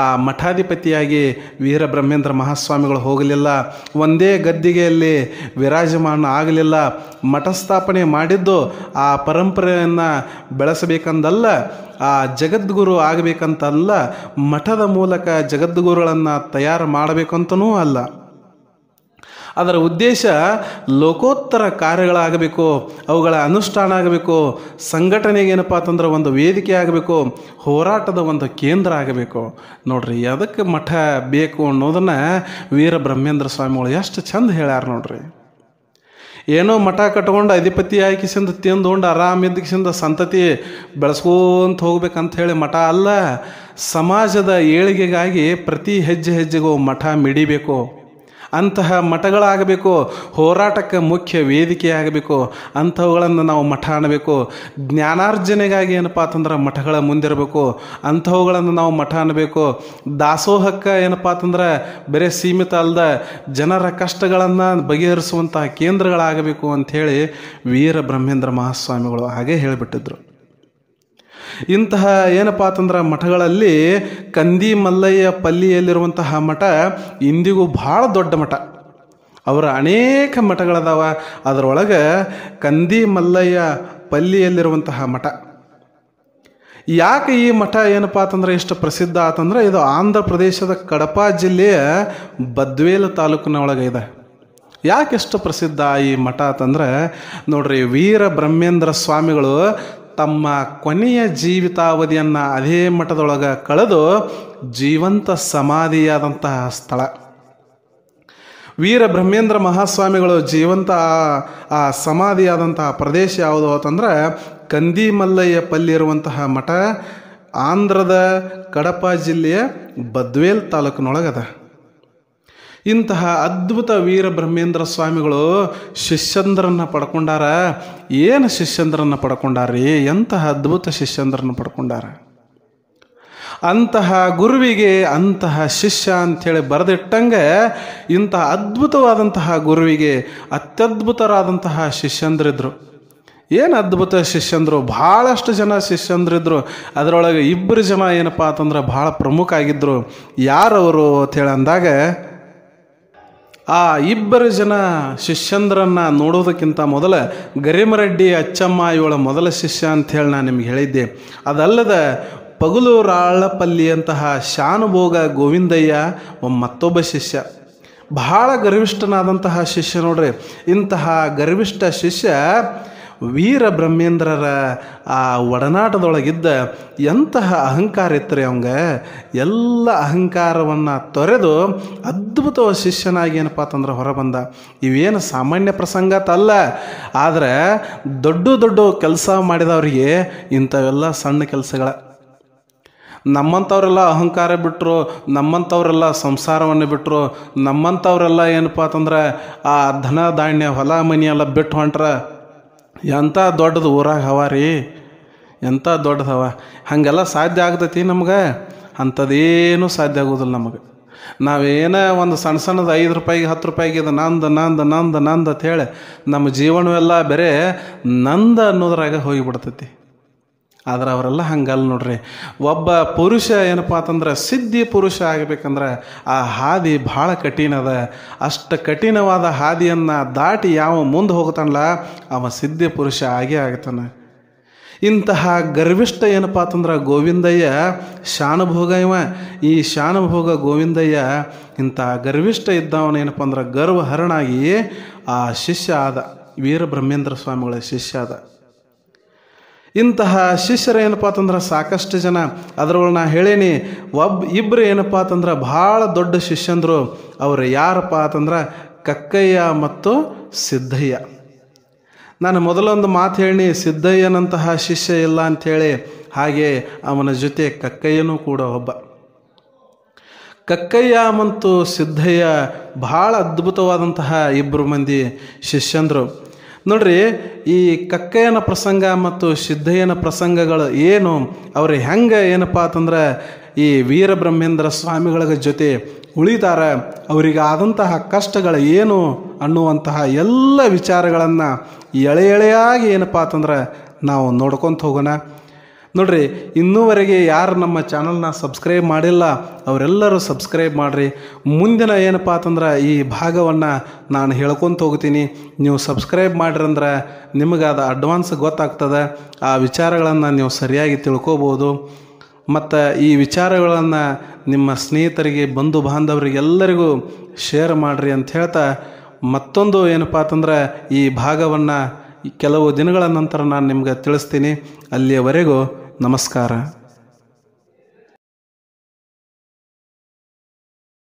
ಆ ಮಠಾಧಿಪತಿಯಾಗಿ ವೀರಬ್ರಹ್ಮೇಂದ್ರ ಮಹಾಸ್ವಾಮಿಗಳು ಹೋಗಲಿಲ್ಲ ಒಂದೇ ಗದ್ದಿಗೆಯಲ್ಲಿ ವಿರಾಜಮಾನ ಆಗಲಿಲ್ಲ ಮಠ ಸ್ಥಾಪನೆ ಮಾಡಿದ್ದು ಆ ಪರಂಪರೆಯನ್ನು ಬೆಳೆಸಬೇಕಂದಲ್ಲ ಆ ಜಗದ್ಗುರು ಆಗಬೇಕಂತಲ್ಲ ಮಠದ ಮೂಲಕ ಜಗದ್ಗುರುಗಳನ್ನು ತಯಾರು ಮಾಡಬೇಕಂತನೂ ಅಲ್ಲ ಅದರ ಉದ್ದೇಶ ಲೋಕೋತ್ತರ ಕಾರ್ಯಗಳಾಗಬೇಕು ಅವುಗಳ ಅನುಷ್ಠಾನ ಆಗಬೇಕು ಸಂಘಟನೆಗೇನಪ್ಪ ಏನಪ್ಪ ಅಂತಂದ್ರೆ ಒಂದು ವೇದಿಕೆ ಆಗಬೇಕು ಹೋರಾಟದ ಒಂದು ಕೇಂದ್ರ ಆಗಬೇಕು ನೋಡ್ರಿ ಅದಕ್ಕೆ ಮಠ ಬೇಕು ಅನ್ನೋದನ್ನು ವೀರ ಬ್ರಹ್ಮೇಂದ್ರ ಸ್ವಾಮಿಗಳು ಎಷ್ಟು ಚಂದ ಹೇಳ್ಯಾರ ನೋಡ್ರಿ ಏನೋ ಮಠ ಕಟ್ಕೊಂಡು ಅಧಿಪತಿ ಆಯ್ಕಿಸಿಂದ ತಿಂದುಕೊಂಡು ಆರಾಮಿದ್ದಕ್ಕಿಂದ ಸಂತತಿ ಬೆಳೆಸ್ಕೊಂತ ಹೋಗ್ಬೇಕಂತ ಹೇಳಿ ಮಠ ಅಲ್ಲ ಸಮಾಜದ ಏಳಿಗೆಗಾಗಿ ಪ್ರತಿ ಹೆಜ್ಜೆ ಹೆಜ್ಜೆಗೂ ಮಠ ಮಿಡಿಬೇಕು ಅಂತಹ ಮಠಗಳಾಗಬೇಕು ಹೋರಾಟಕ್ಕೆ ಮುಖ್ಯ ವೇದಿಕೆಯಾಗಬೇಕು ಅಂಥವುಗಳನ್ನು ನಾವು ಮಠ ಅನ್ನಬೇಕು ಜ್ಞಾನಾರ್ಜನೆಗಾಗಿ ಏನಪ್ಪ ಅಂತಂದ್ರೆ ಮಠಗಳ ಮುಂದಿರಬೇಕು ಅಂಥವುಗಳನ್ನು ನಾವು ಮಠ ಅನ್ನಬೇಕು ದಾಸೋಹಕ್ಕೆ ಏನಪ್ಪ ಅಂತಂದ್ರೆ ಬೇರೆ ಸೀಮಿತ ಅಲ್ಲದ ಜನರ ಕಷ್ಟಗಳನ್ನು ಬಗೆಹರಿಸುವಂತಹ ಕೇಂದ್ರಗಳಾಗಬೇಕು ಅಂಥೇಳಿ ವೀರ ಬ್ರಹ್ಮೇಂದ್ರ ಮಹಾಸ್ವಾಮಿಗಳು ಹಾಗೆ ಹೇಳಿಬಿಟ್ಟಿದ್ರು ಇಂತಹ ಏನಪ್ಪ ಅಂತಂದ್ರೆ ಮಠಗಳಲ್ಲಿ ಕಂದಿ ಮಲ್ಲಯ್ಯ ಪಲ್ಲಿಯಲ್ಲಿರುವಂತಹ ಮಠ ಇಂದಿಗೂ ಭಾಳ ದೊಡ್ಡ ಮಠ ಅವರ ಅನೇಕ ಮಠಗಳದಾವ ಅದರೊಳಗೆ ಕಂದಿ ಮಲ್ಲಯ್ಯ ಪಲ್ಲಿಯಲ್ಲಿರುವಂತಹ ಮಠ ಯಾಕೆ ಈ ಮಠ ಏನಪ್ಪ ಅಂತಂದ್ರೆ ಇಷ್ಟು ಪ್ರಸಿದ್ಧ ಆತಂದ್ರೆ ಇದು ಆಂಧ್ರ ಪ್ರದೇಶದ ಕಡಪ ಜಿಲ್ಲೆಯ ಬದ್ವೇಲ್ ತಾಲೂಕಿನ ಒಳಗೆ ಇದೆ ಯಾಕೆ ಪ್ರಸಿದ್ಧ ಈ ಮಠ ಅಂತಂದ್ರೆ ನೋಡ್ರಿ ವೀರ ಬ್ರಹ್ಮೇಂದ್ರ ಸ್ವಾಮಿಗಳು ತಮ್ಮ ಕೊನೆಯ ಜೀವಿತಾವಧಿಯನ್ನು ಅದೇ ಮಠದೊಳಗೆ ಕಳೆದು ಜೀವಂತ ಸಮಾಧಿಯಾದಂತಹ ಸ್ಥಳ ವೀರ ಬ್ರಹ್ಮೇಂದ್ರ ಮಹಾಸ್ವಾಮಿಗಳು ಜೀವಂತ ಆ ಸಮಾಧಿಯಾದಂತಹ ಪ್ರದೇಶ ಯಾವುದು ಅಂತಂದ್ರೆ ಪಲ್ಲಿರುವಂತಹ ಮಠ ಆಂಧ್ರದ ಕಡಪ ಜಿಲ್ಲೆಯ ಬದ್ವೇಲ್ ತಾಲೂಕಿನೊಳಗದ ಇಂತಹ ಅದ್ಭುತ ವೀರ ಬ್ರಹ್ಮೇಂದ್ರ ಸ್ವಾಮಿಗಳು ಶಿಷ್ಯಂದ್ರನ್ನ ಪಡ್ಕೊಂಡಾರ ಏನು ಶಿಷ್ಯಂದ್ರನ್ನ ಪಡ್ಕೊಂಡಾರೀ ಎಂತಹ ಅದ್ಭುತ ಶಿಷ್ಯಂದ್ರನ್ನ ಪಡ್ಕೊಂಡಾರ ಅಂತಹ ಗುರುವಿಗೆ ಅಂತಹ ಶಿಷ್ಯ ಅಂಥೇಳಿ ಬರೆದಿಟ್ಟಂಗೆ ಇಂತಹ ಅದ್ಭುತವಾದಂತಹ ಗುರುವಿಗೆ ಅತ್ಯದ್ಭುತರಾದಂತಹ ಶಿಷ್ಯಂದ್ರಿದ್ರು ಏನು ಅದ್ಭುತ ಶಿಷ್ಯಂದರು ಭಾಳಷ್ಟು ಜನ ಶಿಷ್ಯಂದ್ರಿದ್ರು ಅದರೊಳಗೆ ಇಬ್ಬರು ಜನ ಏನಪ್ಪಾ ಅಂತಂದ್ರೆ ಭಾಳ ಪ್ರಮುಖ ಆಗಿದ್ದರು ಯಾರವರು ಅಂತೇಳಿ ಅಂದಾಗ ಆ ಇಬ್ಬರು ಜನ ಶಿಷ್ಯಂದ್ರನ್ನ ನೋಡೋದಕ್ಕಿಂತ ಮೊದಲ ಗರಿಮರೆಡ್ಡಿ ಅಚ್ಚಮ್ಮ ಇವಳ ಮೊದಲ ಶಿಷ್ಯ ಅಂಥೇಳಿ ನಾನು ನಿಮ್ಗೆ ಹೇಳಿದ್ದೆ ಅದಲ್ಲದ ಪಗಲು ರಾಳಪಲ್ಲಿಯಂತಹ ಶಾನುಭೋಗ ಗೋವಿಂದಯ್ಯ ಮತ್ತೊಬ್ಬ ಶಿಷ್ಯ ಬಹಳ ಗರ್ವಿಷ್ಠನಾದಂತಹ ಶಿಷ್ಯ ನೋಡ್ರಿ ಇಂತಹ ಗರ್ವಿಷ್ಠ ಶಿಷ್ಯ ವೀರ ಬ್ರಹ್ಮೇಂದ್ರರ ಆ ಒಡನಾಟದೊಳಗಿದ್ದ ಎಂತಹ ಅಹಂಕಾರ ಇತ್ತು ರೀ ಅವಂಗೆ ಎಲ್ಲ ಅಹಂಕಾರವನ್ನು ತೊರೆದು ಅದ್ಭುತ ಶಿಷ್ಯನಾಗಿ ಏನಪ್ಪ ಅಂತಂದ್ರೆ ಹೊರಬಂದ ಇವೇನು ಸಾಮಾನ್ಯ ಪ್ರಸಂಗತ ಅಲ್ಲ ಆದರೆ ದೊಡ್ಡ ದೊಡ್ಡ ಕೆಲಸ ಮಾಡಿದವರಿಗೆ ಇಂಥವೆಲ್ಲ ಸಣ್ಣ ಕೆಲಸಗಳ ನಮ್ಮಂಥವರೆಲ್ಲ ಅಹಂಕಾರ ಬಿಟ್ಟರು ನಮ್ಮಂಥವರೆಲ್ಲ ಸಂಸಾರವನ್ನು ಬಿಟ್ಟರು ನಮ್ಮಂಥವರೆಲ್ಲ ಏನಪ್ಪ ಅಂತಂದ್ರೆ ಆ ಧನ ಧಾನ್ಯ ಹೊಲ ಮನೆಯೆಲ್ಲ ಬಿಟ್ಟು ಹೊಂಟ್ರೆ ಎಂಥ ದೊಡ್ಡದು ಊರಾಗ ಹವ ರೀ ಎಂಥ ದೊಡ್ಡದು ಹವ ಹಾಗೆಲ್ಲ ಸಾಧ್ಯ ಆಗ್ತೈತಿ ನಮ್ಗೆ ಅಂಥದ್ದೇನೂ ಸಾಧ್ಯ ಆಗೋದಿಲ್ಲ ನಮಗೆ ನಾವೇನೇ ಒಂದು ಸಣ್ಣ ಸಣ್ಣದು ಐದು ರೂಪಾಯಿಗೆ ಹತ್ತು ರೂಪಾಯಿಗೆ ಇದು ನಂದು ನಂದು ನಂದು ನಂದು ಅಂತ ಹೇಳಿ ನಮ್ಮ ಜೀವನವೆಲ್ಲ ಬೇರೆ ನಂದ ಅನ್ನೋದ್ರಾಗ ಹೋಗಿಬಿಡ್ತೈತಿ ಆದ್ರೆ ಅವರೆಲ್ಲ ಹಂಗಲ್ಲ ನೋಡ್ರಿ ಒಬ್ಬ ಪುರುಷ ಏನಪ್ಪ ಅಂತಂದ್ರೆ ಸಿದ್ಧಿ ಪುರುಷ ಆಗಬೇಕಂದ್ರೆ ಆ ಹಾದಿ ಭಾಳ ಕಠಿಣ ಅದ ಅಷ್ಟು ಕಠಿಣವಾದ ಹಾದಿಯನ್ನು ದಾಟಿ ಯಾವ ಮುಂದೆ ಹೋಗ್ತಾನಲ್ಲ ಅವ ಸಿದ್ಧಿ ಪುರುಷ ಆಗೇ ಆಗ್ತಾನೆ ಇಂತಹ ಗರ್ವಿಷ್ಠ ಏನಪ್ಪ ಅಂತಂದ್ರೆ ಗೋವಿಂದಯ್ಯ ಶಾನುಭೋಗ ಇವ ಈ ಶಾನುಭೋಗ ಗೋವಿಂದಯ್ಯ ಇಂತಹ ಗರ್ವಿಷ್ಠ ಇದ್ದವನ ಏನಪ್ಪ ಅಂದ್ರೆ ಗರ್ವಹರಣಾಗಿ ಆ ಶಿಷ್ಯ ಆದ ವೀರಬ್ರಹ್ಮೇಂದ್ರ ಸ್ವಾಮಿಗಳ ಶಿಷ್ಯ ಆದ ಇಂತಹ ಶಿಷ್ಯರ ಏನಪ್ಪ ಅಂತಂದ್ರೆ ಸಾಕಷ್ಟು ಜನ ಅದ್ರೊಳಗೆ ನಾ ಹೇಳೇನಿ ಒಬ್ಬ ಇಬ್ಬರು ಏನಪ್ಪಾ ಅಂತಂದ್ರೆ ಭಾಳ ದೊಡ್ಡ ಶಿಷ್ಯಂದರು ಅವರು ಯಾರಪ್ಪ ಅಂತಂದ್ರೆ ಕಕ್ಕಯ್ಯ ಮತ್ತು ಸಿದ್ದಯ್ಯ ನಾನು ಮೊದಲೊಂದು ಮಾತು ಹೇಳಿ ಸಿದ್ದಯ್ಯನಂತಹ ಶಿಷ್ಯ ಇಲ್ಲ ಅಂಥೇಳಿ ಹಾಗೆ ಅವನ ಜೊತೆ ಕಕ್ಕಯ್ಯನೂ ಕೂಡ ಒಬ್ಬ ಕಕ್ಕಯ್ಯ ಮತ್ತು ಸಿದ್ದಯ್ಯ ಭಾಳ ಅದ್ಭುತವಾದಂತಹ ಇಬ್ಬರು ಮಂದಿ ಶಿಷ್ಯಂದರು ನೋಡ್ರಿ ಈ ಕಕ್ಕಯ್ಯನ ಪ್ರಸಂಗ ಮತ್ತು ಸಿದ್ಧಯ್ಯನ ಪ್ರಸಂಗಗಳು ಏನು ಅವರು ಹೆಂಗೆ ಏನಪ್ಪ ಅಂತಂದ್ರೆ ಈ ವೀರಬ್ರಹ್ಮೇಂದ್ರ ಸ್ವಾಮಿಗಳ ಜೊತೆ ಉಳಿತಾರೆ ಅವರಿಗೆ ಆದಂತಹ ಕಷ್ಟಗಳು ಏನು ಅನ್ನುವಂತಹ ಎಲ್ಲ ವಿಚಾರಗಳನ್ನು ಎಳೆ ಎಳೆಯಾಗಿ ಏನಪ್ಪ ಅಂತಂದ್ರೆ ನಾವು ನೋಡ್ಕೊತ ಹೋಗೋಣ ನೋಡ್ರಿ ಇನ್ನೂವರೆಗೆ ಯಾರು ನಮ್ಮ ಚಾನಲ್ನ ಸಬ್ಸ್ಕ್ರೈಬ್ ಮಾಡಿಲ್ಲ ಅವರೆಲ್ಲರೂ ಸಬ್ಸ್ಕ್ರೈಬ್ ಮಾಡಿರಿ ಮುಂದಿನ ಏನಪ್ಪ ಅಂತಂದ್ರೆ ಈ ಭಾಗವನ್ನು ನಾನು ಹೇಳ್ಕೊತ ಹೋಗ್ತೀನಿ ನೀವು ಸಬ್ಸ್ಕ್ರೈಬ್ ಅಂದ್ರೆ ನಿಮಗೆ ಅದು ಅಡ್ವಾನ್ಸ್ ಗೊತ್ತಾಗ್ತದೆ ಆ ವಿಚಾರಗಳನ್ನು ನೀವು ಸರಿಯಾಗಿ ತಿಳ್ಕೊಬೋದು ಮತ್ತು ಈ ವಿಚಾರಗಳನ್ನು ನಿಮ್ಮ ಸ್ನೇಹಿತರಿಗೆ ಬಂಧು ಬಾಂಧವರಿಗೆ ಎಲ್ಲರಿಗೂ ಶೇರ್ ಮಾಡಿರಿ ಅಂತ ಹೇಳ್ತಾ ಮತ್ತೊಂದು ಏನಪ್ಪ ಅಂತಂದ್ರೆ ಈ ಭಾಗವನ್ನು ಕೆಲವು ದಿನಗಳ ನಂತರ ನಾನು ನಿಮ್ಗೆ ತಿಳಿಸ್ತೀನಿ ಅಲ್ಲಿಯವರೆಗೂ ನಮಸ್ಕಾರ